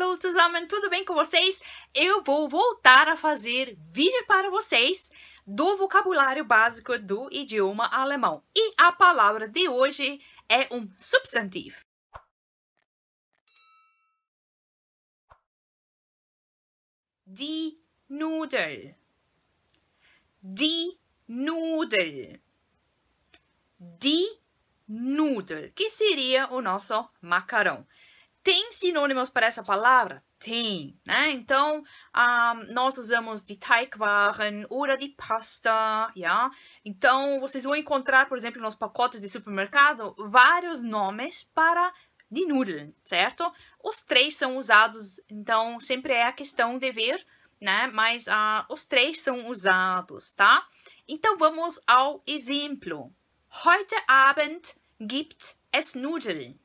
Hello, zusammen, tudo bem com vocês? Eu vou voltar a fazer vídeo para vocês do vocabulário básico do idioma alemão. E a palavra de hoje é um substantivo. Die Nudel. Die Nudel. Die Nudel, que seria o nosso macarrão. Tem sinônimos para essa palavra? Tem, né? Então, um, ah, nós usamos de Teigwaren ou de pasta, yeah? Então, vocês vão encontrar, por exemplo, nos pacotes de supermercado, vários nomes para de noodle, certo? Os três são usados, então sempre é a questão de ver, né? Mas uh, os três são usados, tá? Então vamos ao exemplo. Heute Abend gibt es Nudeln.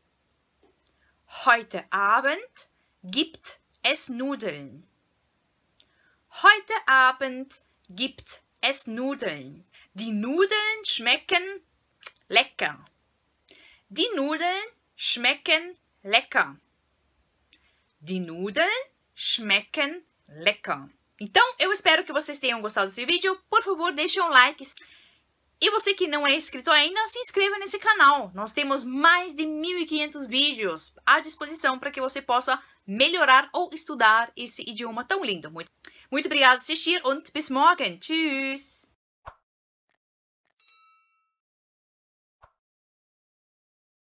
Heute Abend gibt es Nudeln. Heute Abend gibt es Nudeln. Die Nudeln schmecken lecker. Die Nudeln schmecken lecker. Die Nudeln schmecken lecker. Então, eu espero que vocês tenham gostado desse vídeo. Por favor, deixem um like. E você que não é inscrito ainda, se inscreva nesse canal. Nós temos mais de 1.500 vídeos à disposição para que você possa melhorar ou estudar esse idioma tão lindo. Muito, muito obrigado por assistir und bis morgen. Tschüss!